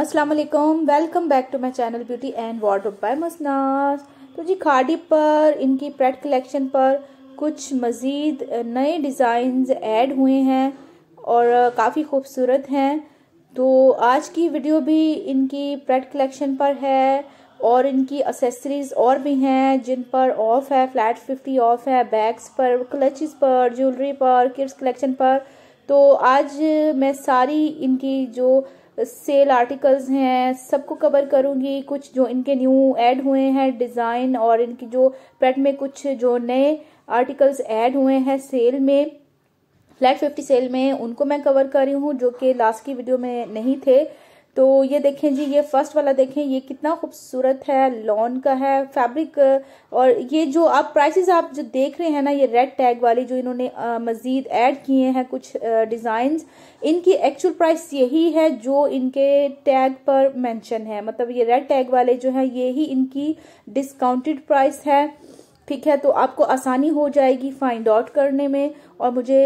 अस्सलाम वालेकुम welcome back to my channel beauty and ward by मसनास तो जी खाड़ी पर इनकी प्रेट कलेक्शन पर कुछ मज़ीद नए डिज़ाइंस ऐड हुए हैं और काफ़ी खूबसूरत हैं तो आज की वीडियो भी इनकी प्रेट कलेक्शन पर है और इनकी असेसरीज और भी हैं जिन पर ऑफ़ है फ्लैट फिफ्टी ऑफ़ है बैग्स पर क्लचेस पर ज्वेलरी पर किड्स कलेक्शन पर तो आज मैं सारी इनकी जो सेल आर्टिकल्स हैं सबको कवर करूंगी कुछ जो इनके न्यू ऐड हुए हैं डिज़ाइन और इनकी जो पेट में कुछ जो नए आर्टिकल्स ऐड हुए हैं सेल में फ्लैट फिफ्टी सेल में उनको मैं कवर कर रही हूँ जो कि लास्ट की वीडियो में नहीं थे तो ये देखें जी ये फर्स्ट वाला देखें ये कितना खूबसूरत है लॉन का है फैब्रिक और ये जो आप प्राइसेस आप जो देख रहे हैं ना ये रेड टैग वाली जो इन्होंने मज़ीद ऐड किए हैं कुछ डिजाइन इनकी एक्चुअल प्राइस यही है जो इनके टैग पर मेंशन है मतलब ये रेड टैग वाले जो है ये ही इनकी डिस्काउंटेड प्राइस है ठीक है तो आपको आसानी हो जाएगी फाइंड आउट करने में और मुझे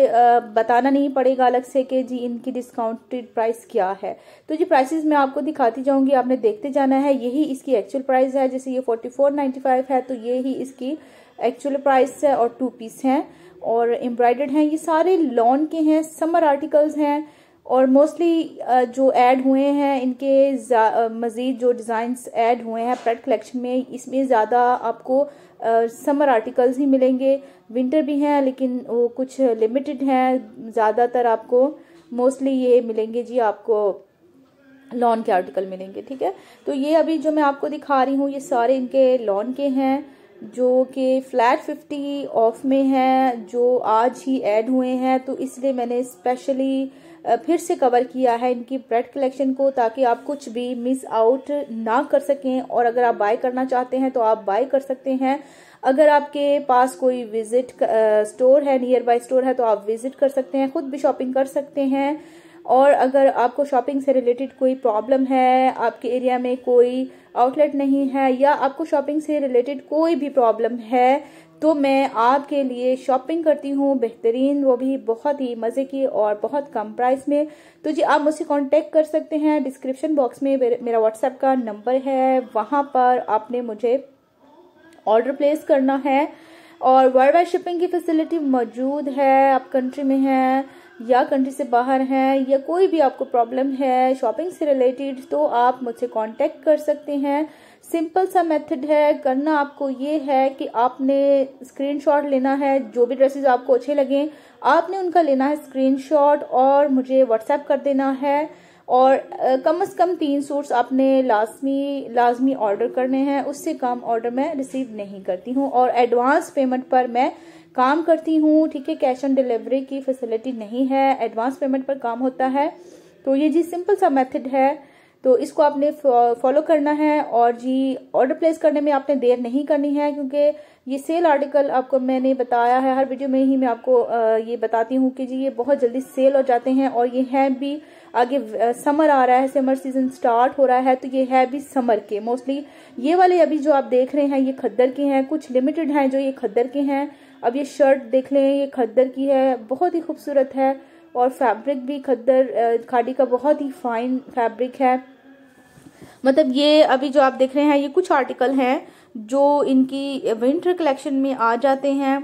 बताना नहीं पड़ेगा अलग से कि जी इनकी डिस्काउंटेड प्राइस क्या है तो जी प्राइसेस मैं आपको दिखाती जाऊंगी आपने देखते जाना है यही इसकी एक्चुअल प्राइस है जैसे ये फोर्टी फोर नाइन्टी फाइव है तो ये ही इसकी एक्चुअल प्राइस है और टू पीस हैं और एम्ब्रॉयडर्ड हैं ये सारे लॉन के हैं समर आर्टिकल्स हैं और मोस्टली uh, जो ऐड हुए हैं इनके uh, मज़ीद जो डिज़ाइंस ऐड हुए हैं प्रेड कलेक्शन में इसमें ज़्यादा आपको समर uh, आर्टिकल्स ही मिलेंगे विंटर भी हैं लेकिन वो कुछ लिमिटेड हैं ज़्यादातर आपको मोस्टली ये मिलेंगे जी आपको लॉन के आर्टिकल मिलेंगे ठीक है तो ये अभी जो मैं आपको दिखा रही हूँ ये सारे इनके लॉन के हैं जो कि फ्लैट फिफ्टी ऑफ में हैं जो आज ही ऐड हुए हैं तो इसलिए मैंने स्पेशली फिर से कवर किया है इनकी ब्रेड कलेक्शन को ताकि आप कुछ भी मिस आउट ना कर सकें और अगर आप बाय करना चाहते हैं तो आप बाय कर सकते हैं अगर आपके पास कोई विजिट स्टोर है नियर बाय स्टोर है तो आप विजिट कर सकते हैं खुद भी शॉपिंग कर सकते हैं और अगर आपको शॉपिंग से रिलेटेड कोई प्रॉब्लम है आपके एरिया में कोई आउटलेट नहीं है या आपको शॉपिंग से रिलेटेड कोई भी प्रॉब्लम है तो मैं आपके लिए शॉपिंग करती हूँ बेहतरीन वो भी बहुत ही मज़े की और बहुत कम प्राइस में तो जी आप मुझसे कांटेक्ट कर सकते हैं डिस्क्रिप्शन बॉक्स में मेरा व्हाट्सएप का नंबर है वहाँ पर आपने मुझे ऑर्डर प्लेस करना है और वर्ल्ड वाइड शिपिंग की फैसिलिटी मौजूद है आप कंट्री में हैं या कंट्री से बाहर हैं या कोई भी आपको प्रॉब्लम है शॉपिंग से रिलेटेड तो आप मुझसे कॉन्टेक्ट कर सकते हैं सिंपल सा मेथड है करना आपको ये है कि आपने स्क्रीनशॉट लेना है जो भी ड्रेसेस आपको अच्छे लगे आपने उनका लेना है स्क्रीनशॉट और मुझे व्हाट्सएप कर देना है और कम से कम तीन सूट्स आपने लाजमी लाजमी ऑर्डर करने हैं उससे कम ऑर्डर मैं रिसीव नहीं करती हूँ और एडवांस पेमेंट पर मैं काम करती हूँ ठीक है कैश ऑन डिलीवरी की फैसिलिटी नहीं है एडवांस पेमेंट पर काम होता है तो ये जी सिंपल सा मेथड है तो इसको आपने फॉलो करना है और जी ऑर्डर प्लेस करने में आपने देर नहीं करनी है क्योंकि ये सेल आर्टिकल आपको मैंने बताया है हर वीडियो में ही मैं आपको ये बताती हूँ कि जी ये बहुत जल्दी सेल हो जाते हैं और ये है भी आगे समर आ रहा है समर सीजन स्टार्ट हो रहा है तो ये है भी समर के मोस्टली ये वाले अभी जो आप देख रहे हैं ये खद्दर के हैं कुछ लिमिटेड हैं जो ये खद्दर के हैं अब ये शर्ट देख लें ये खद्दर की है बहुत ही खूबसूरत है और फैब्रिक भी खद्दर खाड़ी का बहुत ही फाइन फैब्रिक है मतलब ये अभी जो आप देख रहे हैं ये कुछ आर्टिकल हैं जो इनकी विंटर कलेक्शन में आ जाते हैं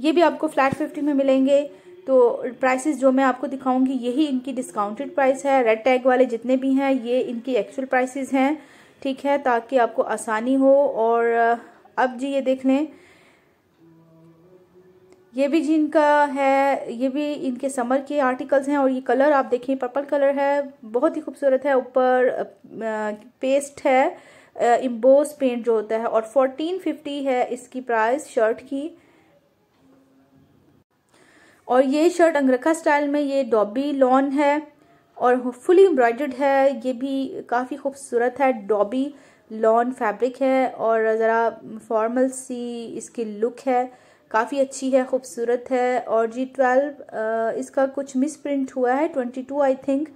ये भी आपको फ्लैट फिफ्टी में मिलेंगे तो प्राइसेस जो मैं आपको दिखाऊंगी यही इनकी डिस्काउंटेड प्राइस है रेड टैग वाले जितने भी हैं ये इनकी एक्चुअल प्राइसेस हैं ठीक है ताकि आपको आसानी हो और अब जी ये देख लें ये भी जिनका है ये भी इनके समर के आर्टिकल्स हैं और ये कलर आप देखें पर्पल कलर है बहुत ही खूबसूरत है ऊपर पेस्ट है इम्बोस पेंट जो होता है और फोर्टीन फिफ्टी है इसकी प्राइस शर्ट की और ये शर्ट अंगरखा स्टाइल में ये डॉबी लॉन है और फुली एम्ब्रॉयडर्ड है ये भी काफ़ी खूबसूरत है डॉबी लॉन फैब्रिक है और ज़रा फॉर्मल सी इसकी लुक है काफ़ी अच्छी है ख़ूबसूरत है और जी ट्वेल्व इसका कुछ मिस प्रिंट हुआ है ट्वेंटी टू आई थिंक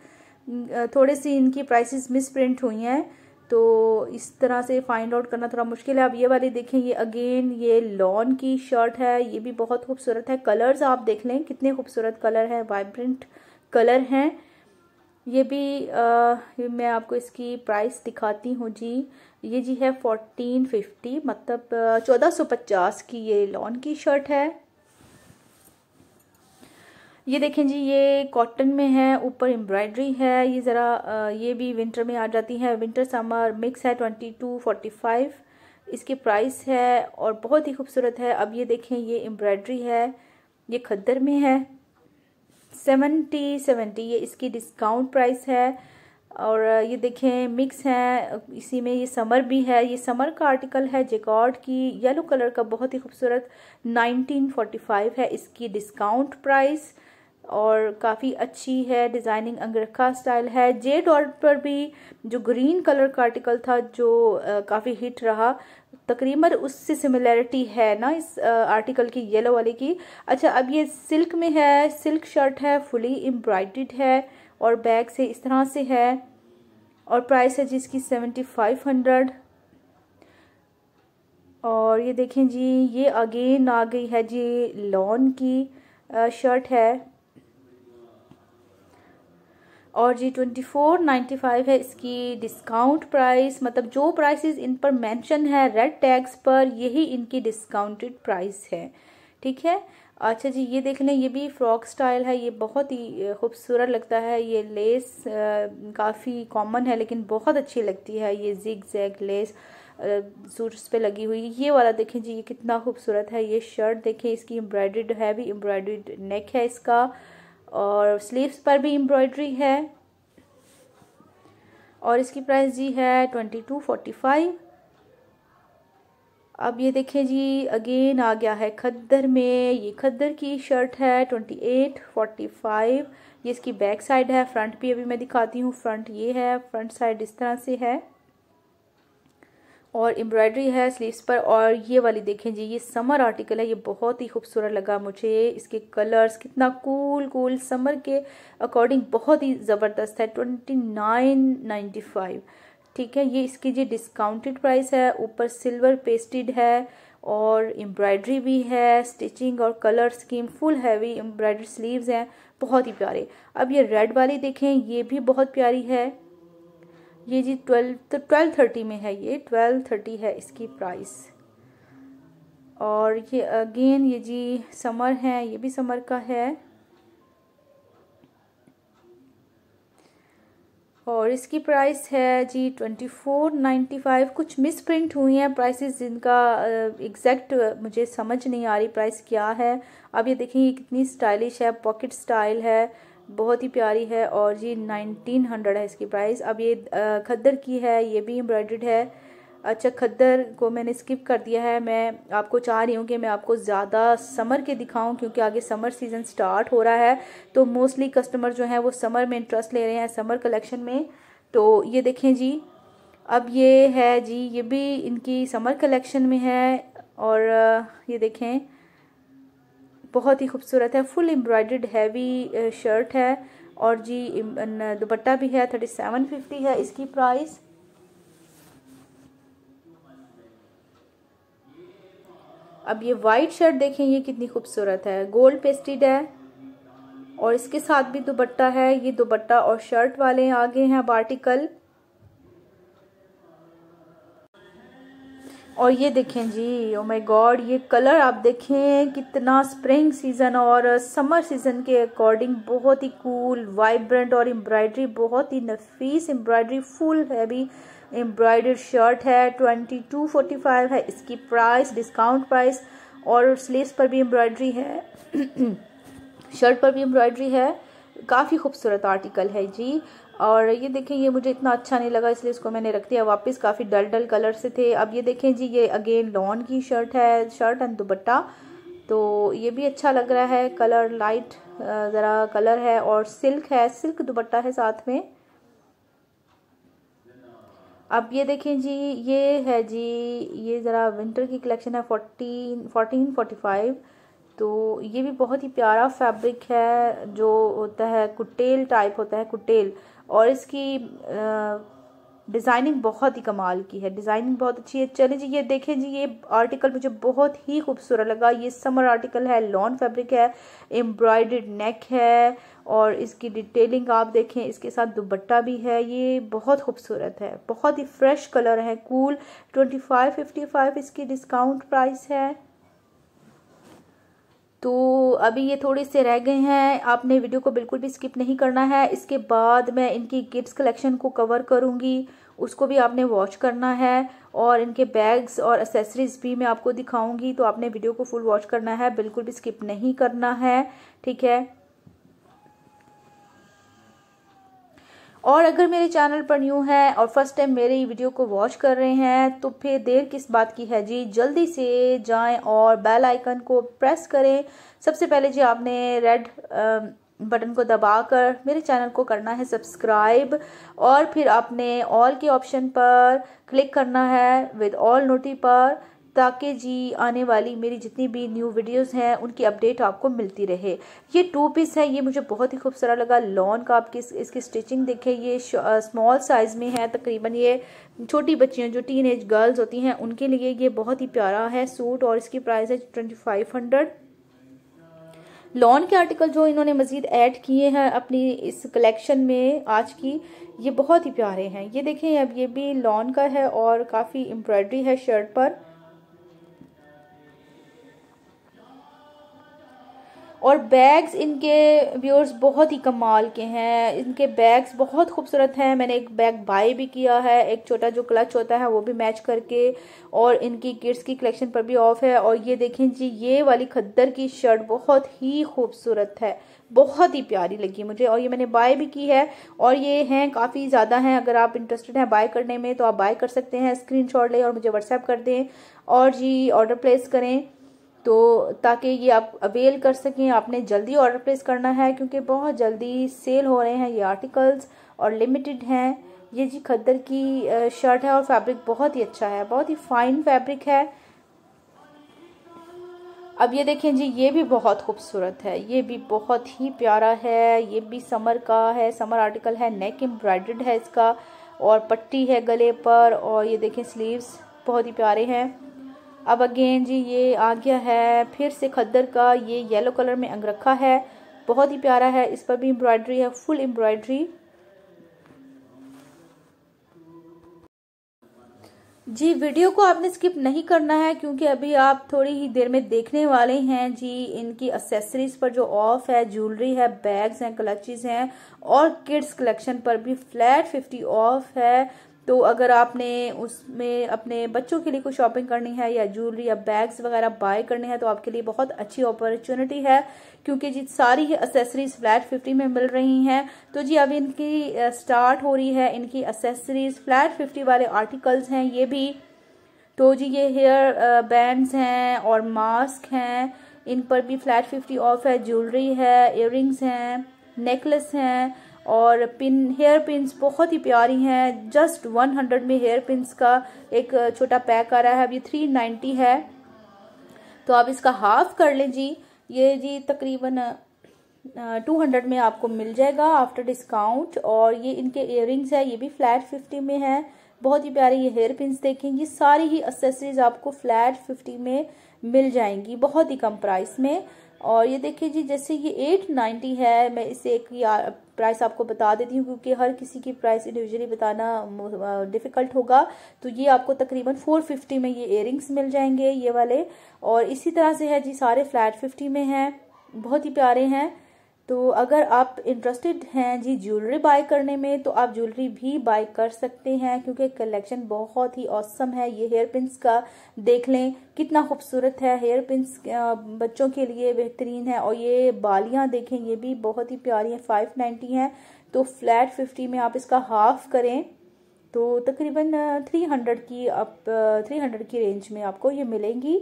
थोड़े सी इनकी प्राइसेस मिस प्रिंट हुई हैं तो इस तरह से फाइंड आउट करना थोड़ा मुश्किल है अब ये वाली देखें ये अगेन ये लॉन की शर्ट है ये भी बहुत खूबसूरत है कलर्स आप देख लें कितने खूबसूरत कलर हैं वाइब्रेंट कलर हैं ये भी आ, मैं आपको इसकी प्राइस दिखाती हूँ जी ये जी है फोर्टीन फिफ्टी मतलब चौदह सौ पचास की ये लॉन की शर्ट है ये देखें जी ये कॉटन में है ऊपर एम्ब्रॉयडरी है ये ज़रा ये भी विंटर में आ जाती है विंटर समर मिक्स है ट्वेंटी टू फोर्टी फाइव इसकी प्राइस है और बहुत ही खूबसूरत है अब ये देखें ये एम्ब्रॉयडरी है ये खद्दर में है सेवेंटी सेवेंटी ये इसकी डिस्काउंट प्राइस है और ये देखें मिक्स हैं इसी में ये समर भी है ये समर का आर्टिकल है जेकॉर्ड की येलो कलर का बहुत ही खूबसूरत 1945 है इसकी डिस्काउंट प्राइस और काफ़ी अच्छी है डिज़ाइनिंग अंगरखा स्टाइल है जे डॉट पर भी जो ग्रीन कलर का आर्टिकल था जो काफ़ी हिट रहा तकरीबन उससे सिमिलैरिटी है ना इस आर्टिकल की येलो वाले की अच्छा अब ये सिल्क में है सिल्क शर्ट है फुली एम्ब्रॉयड है और बैग से इस तरह से है और प्राइस है जिसकी सेवेंटी फाइव हंड्रेड और ये देखें जी ये अगेन आ गई है जी लॉन की शर्ट है और जी ट्वेंटी फोर नाइन्टी फाइव है इसकी डिस्काउंट प्राइस मतलब जो प्राइसेस इन पर मेंशन है रेड टैग्स पर यही इनकी डिस्काउंटेड प्राइस है ठीक है अच्छा जी ये देख लें ये भी फ्रॉक स्टाइल है ये बहुत ही खूबसूरत लगता है ये लेस काफ़ी कॉमन है लेकिन बहुत अच्छी लगती है ये जिग जैग लेस सूट्स पे लगी हुई ये वाला देखें जी ये कितना खूबसूरत है ये शर्ट देखें इसकी एम्ब्रॉयड्रीड है भी एम्ब्रॉयड्रीड नेक है इसका और स्लीव्स पर भी एम्ब्रॉयड्री है और इसकी प्राइस जी है ट्वेंटी टू फोर्टी फाइव अब ये देखिए जी अगेन आ गया है खद्दर में ये खद्दर की शर्ट है ट्वेंटी एट फोर्टी फाइव ये इसकी बैक साइड है फ्रंट भी अभी मैं दिखाती हूँ फ्रंट ये है फ्रंट साइड इस तरह से है और एम्ब्रॉयडरी है स्लीव्स पर और ये वाली देखें जी ये समर आर्टिकल है ये बहुत ही खूबसूरत लगा मुझे इसके कलर्स कितना कूल कूल समर के अकॉर्डिंग बहुत ही ज़बरदस्त है ट्वेंटी नाइन नाइन्टी फाइव ठीक है ये इसकी जो डिस्काउंटेड प्राइस है ऊपर सिल्वर पेस्टेड है और एम्ब्रॉयडरी भी है स्टिचिंग और colour scheme full heavy embroidery sleeves हैं बहुत ही प्यारे अब ये रेड वाली देखें ये भी बहुत प्यारी है ये जी ट्वेल्व तो ट्वेल्व थर्टी में है ये ट्वेल्व थर्टी है इसकी प्राइस और ये अगेन ये जी समर है ये भी समर का है और इसकी प्राइस है जी ट्वेंटी फोर नाइन्टी फाइव कुछ मिस प्रिंट हुई हैं प्राइसेस जिनका एग्जैक्ट मुझे समझ नहीं आ रही प्राइस क्या है अब ये देखें ये कितनी स्टाइलिश है पॉकेट स्टाइल है बहुत ही प्यारी है और जी नाइनटीन हंड्रेड है इसकी प्राइस अब ये खद्दर की है ये भी एम्ब्रॉयड है अच्छा खद्दर को मैंने स्किप कर दिया है मैं आपको चाह रही हूँ कि मैं आपको ज़्यादा समर के दिखाऊँ क्योंकि आगे समर सीज़न स्टार्ट हो रहा है तो मोस्टली कस्टमर जो हैं वो समर में इंटरेस्ट ले रहे हैं समर कलेक्शन में तो ये देखें जी अब ये है जी ये भी इनकी समर कलेक्शन में है और ये देखें बहुत ही खूबसूरत है फुल एम्ब्रॉयड हैवी शर्ट है और जी दुपट्टा भी है थर्टी सेवन फिफ्टी है इसकी प्राइस अब ये वाइट शर्ट देखें ये कितनी खूबसूरत है गोल्ड पेस्टिड है और इसके साथ भी दुपट्टा है ये दुपट्टा और शर्ट वाले आगे हैं अब आर्टिकल और ये देखें जी ओ माय गॉड ये कलर आप देखें कितना स्प्रिंग सीज़न और समर सीज़न के अकॉर्डिंग बहुत ही कूल वाइब्रेंट और एम्ब्रॉयडरी बहुत ही नफीस एम्ब्रॉयडरी फुल भी एम्ब्रॉयडर शर्ट है ट्वेंटी टू फोर्टी फाइव है इसकी प्राइस डिस्काउंट प्राइस और स्लीव्स पर भी एम्ब्रॉयडरी है शर्ट पर भी एम्ब्रॉयडरी है काफ़ी खूबसूरत आर्टिकल है जी और ये देखें ये मुझे इतना अच्छा नहीं लगा इसलिए इसको मैंने रख दिया वापस काफ़ी डल डल कलर से थे अब ये देखें जी ये अगेन लॉन की शर्ट है शर्ट एंड दुपट्टा तो ये भी अच्छा लग रहा है कलर लाइट ज़रा कलर है और सिल्क है सिल्क दुपट्टा है साथ में अब ये देखें जी ये है जी ये ज़रा विंटर की कलेक्शन है फोर्टीन फोर्टीन फोर्टी फाइव तो ये भी बहुत ही प्यारा फैब्रिक है जो होता है कुटेल टाइप होता है कुटेल और इसकी आ, डिज़ाइनिंग बहुत ही कमाल की है डिज़ाइनिंग बहुत अच्छी है चलिए जी ये देखें जी ये आर्टिकल मुझे बहुत ही खूबसूरत लगा ये समर आर्टिकल है लॉन फैब्रिक है एम्ब्रॉयड नेक है और इसकी डिटेलिंग आप देखें इसके साथ दुबट्टा भी है ये बहुत खूबसूरत है बहुत ही फ्रेश कलर है cool twenty five fifty five इसकी डिस्काउंट प्राइस है तो अभी ये थोड़े से रह गए हैं आपने वीडियो को बिल्कुल भी स्किप नहीं करना है इसके बाद मैं इनकी गिफ्ट कलेक्शन को कवर करूँगी उसको भी आपने वॉच करना है और इनके बैग्स और एसेसरीज़ भी मैं आपको दिखाऊंगी तो आपने वीडियो को फुल वॉच करना है बिल्कुल भी स्किप नहीं करना है ठीक है और अगर मेरे चैनल पर न्यू है और फर्स्ट टाइम मेरे वीडियो को वॉच कर रहे हैं तो फिर देर किस बात की है जी जल्दी से जाएं और बेल आइकन को प्रेस करें सबसे पहले जी आपने रेड बटन um, को दबाकर मेरे चैनल को करना है सब्सक्राइब और फिर आपने ऑल के ऑप्शन पर क्लिक करना है विद ऑल नोटी पर ताकि जी आने वाली मेरी जितनी भी न्यू वीडियोस हैं उनकी अपडेट आपको मिलती रहे ये टू पीस है ये मुझे बहुत ही खूबसूरत लगा लॉन का आपकी इस, इसकी स्टिचिंग देखें ये स्मॉल साइज़ में है तकरीबन ये छोटी बच्चियाँ जो टीन एज गर्ल्स होती हैं उनके लिए ये बहुत ही प्यारा है सूट और इसकी प्राइस है ट्वेंटी फाइव हंड्रेड लॉन के आर्टिकल जो इन्होंने मज़ीद ऐड किए हैं अपनी इस कलेक्शन में आज की ये बहुत ही प्यारे हैं ये देखें अब ये भी लॉन का है और काफ़ी एम्ब्रॉयडरी है शर्ट पर और बैग्स इनके व्यूअर्स बहुत ही कमाल के हैं इनके बैग्स बहुत खूबसूरत हैं मैंने एक बैग बाय भी किया है एक छोटा जो क्लच होता है वो भी मैच करके और इनकी किड्स की कलेक्शन पर भी ऑफ है और ये देखें जी ये वाली खद्दर की शर्ट बहुत ही खूबसूरत है बहुत ही प्यारी लगी मुझे और ये मैंने बाय भी की है और ये हैं काफ़ी ज़्यादा हैं अगर आप इंटरेस्टेड हैं बाय करने में तो आप बाय कर सकते हैं शॉट लें और मुझे व्हाट्सएप कर दें और जी ऑर्डर प्लेस करें तो ताकि ये आप अवेल कर सकें आपने जल्दी ऑर्डर प्लेस करना है क्योंकि बहुत जल्दी सेल हो रहे हैं ये आर्टिकल्स और लिमिटेड हैं ये जी खद्दर की शर्ट है और फैब्रिक बहुत ही अच्छा है बहुत ही फाइन फैब्रिक है अब ये देखें जी ये भी बहुत खूबसूरत है ये भी बहुत ही प्यारा है ये भी समर का है समर आर्टिकल है नेक एम्ब्रॉयड है इसका और पट्टी है गले पर और ये देखें स्लीव्स बहुत ही प्यारे हैं अब अगेन जी ये आ गया है फिर से खद्दर का ये येलो कलर में अंगरखा है बहुत ही प्यारा है इस पर भी एम्ब्रॉयडरी है फुल एम्ब्रॉयडरी जी वीडियो को आपने स्किप नहीं करना है क्योंकि अभी आप थोड़ी ही देर में देखने वाले हैं जी इनकी एक्सेसरीज पर जो ऑफ है ज्वेलरी है बैग्स हैं कलचीज हैं और किड्स कलेक्शन पर भी फ्लैट फिफ्टी ऑफ है तो अगर आपने उसमें अपने बच्चों के लिए कुछ शॉपिंग करनी है या ज्वेलरी या बैग्स वगैरह बाय करने हैं तो आपके लिए बहुत अच्छी अपॉर्चुनिटी है क्योंकि जी सारी ही असेसरीज फ्लैट फिफ्टी में मिल रही हैं तो जी अब इनकी स्टार्ट हो रही है इनकी असेसरीज फ्लैट फिफ्टी वाले आर्टिकल्स हैं ये भी तो जी ये हेयर बैंड हैं और मास्क हैं इन पर भी फ्लैट फिफ्टी ऑफ है ज्वेलरी है इयर हैं नेकलेस हैं और पिन हेयर पिंस बहुत ही प्यारी हैं जस्ट वन हंड्रेड में हेयर पिन का एक छोटा पैक आ रहा है अब ये थ्री नाइन्टी है तो आप इसका हाफ कर लें जी ये जी तकरीबन टू हंड्रेड में आपको मिल जाएगा आफ्टर डिस्काउंट और ये इनके इयर है ये भी फ्लैट फिफ्टी में है बहुत ही प्यारे ये हेयर पिन देखें ये सारी ही एक्सेसरीज आपको फ्लैट फिफ्टी में मिल जाएंगी बहुत ही कम प्राइस में और ये देखिए जी जैसे ये एट नाइन्टी है मैं इसे एक प्राइस आपको बता देती हूँ क्योंकि हर किसी की प्राइस इंडिविजुअली बताना डिफ़िकल्ट होगा तो ये आपको तकरीबन फोर फिफ्टी में ये इयरिंग्स मिल जाएंगे ये वाले और इसी तरह से है जी सारे फ्लैट फिफ्टी में हैं बहुत ही प्यारे हैं तो अगर आप इंटरेस्टेड हैं जी ज्वेलरी बाय करने में तो आप ज्वेलरी भी बाय कर सकते हैं क्योंकि कलेक्शन बहुत ही औसम है ये हेयर पिंस का देख लें कितना खूबसूरत है हेयर पिंस बच्चों के लिए बेहतरीन है और ये बालियां देखें ये भी बहुत ही प्यारी हैं फाइव नाइन्टी हैं तो फ्लैट फिफ्टी में आप इसका हाफ करें तो तकरीबन 300 की आप 300 की रेंज में आपको ये मिलेंगी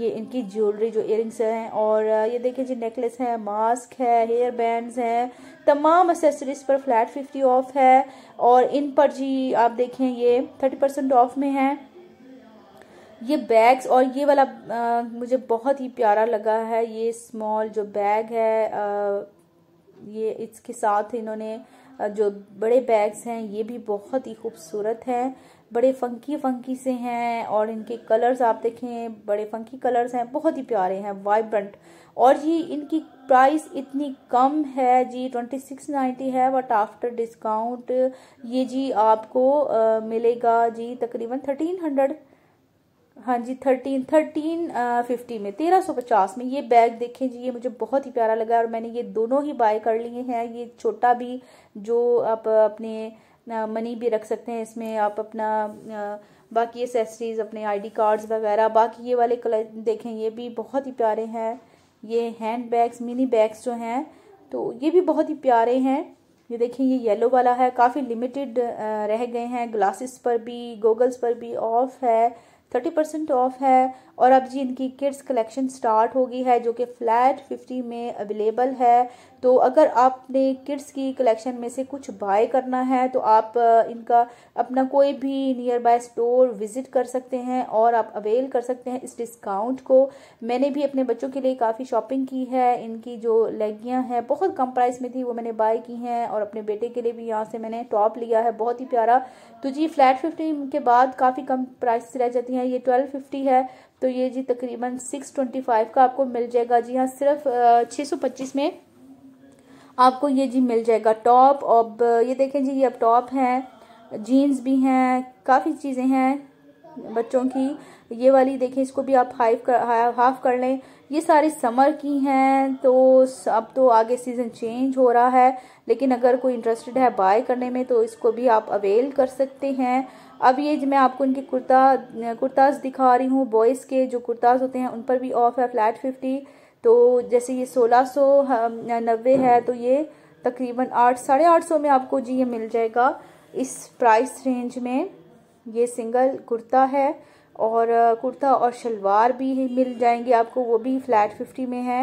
ये इनकी ज्वेलरी जो इयरिंग्स हैं और ये देखिए जी नेकलेस है मास्क है हेयर बैंड्स हैं तमाम एसेसरीज पर फ्लैट फिफ्टी ऑफ है और इन पर जी आप देखें ये थर्टी परसेंट ऑफ में है ये बैग्स और ये वाला आ, मुझे बहुत ही प्यारा लगा है ये स्मॉल जो बैग है आ, ये इसके साथ इन्होंने जो बड़े बैग्स हैं ये भी बहुत ही खूबसूरत हैं बड़े फंकी फंकी से हैं और इनके कलर्स आप देखें बड़े फंकी कलर्स हैं बहुत ही प्यारे हैं वाइब्रेंट और जी इनकी प्राइस इतनी कम है जी ट्वेंटी सिक्स नाइन्टी है बट आफ्टर डिस्काउंट ये जी आपको आ, मिलेगा जी तकरीबन थर्टीन हंड्रेड हाँ जी थर्टीन थर्टीन फिफ्टी में तेरह सौ पचास में ये बैग देखें जी ये मुझे बहुत ही प्यारा लगा और मैंने ये दोनों ही बाय कर लिए हैं ये छोटा भी जो आप अपने मनी uh, भी रख सकते हैं इसमें आप अपना uh, बाकी एसेसरीज अपने आईडी कार्ड्स वगैरह बाकी ये वाले कलर देखें ये भी बहुत ही प्यारे हैं ये हैंड बैग्स मिनी बैग्स जो हैं तो ये भी बहुत ही प्यारे हैं ये देखें ये येलो वाला है काफ़ी लिमिटेड uh, रह गए हैं ग्लासेस पर भी गोगल्स पर भी ऑफ है थर्टी परसेंट ऑफ है और अब जी इनकी किड्स कलेक्शन स्टार्ट हो गई है जो कि फ्लैट फिफ्टी में अवेलेबल है तो अगर आपने किड्स की कलेक्शन में से कुछ बाय करना है तो आप इनका अपना कोई भी नियर बाय स्टोर विज़िट कर सकते हैं और आप अवेल कर सकते हैं इस डिस्काउंट को मैंने भी अपने बच्चों के लिए काफ़ी शॉपिंग की है इनकी जो लेगियाँ हैं बहुत कम प्राइस में थी वो मैंने बाय की हैं और अपने बेटे के लिए भी यहाँ से मैंने टॉप लिया है बहुत ही प्यारा तो जी फ्लैट फिफ्टी के बाद काफ़ी कम प्राइस रह जाती हैं ये ट्वेल्व फिफ्टी है तो ये जी तकरीबन सिक्स ट्वेंटी फाइव का आपको मिल जाएगा जी हाँ सिर्फ छः सौ पच्चीस में आपको ये जी मिल जाएगा टॉप अब ये देखें जी ये अब टॉप हैं जीन्स भी हैं काफ़ी चीज़ें हैं बच्चों की ये वाली देखें इसको भी आप हाइफ कर हाफ कर लें ये सारी समर की हैं तो अब तो आगे सीज़न चेंज हो रहा है लेकिन अगर कोई इंटरेस्टेड है बाय करने में तो इसको भी आप अवेल कर सकते हैं अब ये मैं आपको इनके कुर्ता कुर्ताज दिखा रही हूँ बॉयज़ के जो कुर्ताज होते हैं उन पर भी ऑफ है फ्लैट फिफ्टी तो जैसे ये सोलह सौ नब्बे है तो ये तकरीबन आठ साढ़े आठ सौ में आपको जी ये मिल जाएगा इस प्राइस रेंज में ये सिंगल कुर्ता है और कुर्ता और शलवार भी मिल जाएंगे आपको वो भी फ्लैट फिफ्टी में है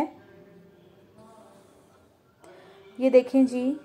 ये देखें जी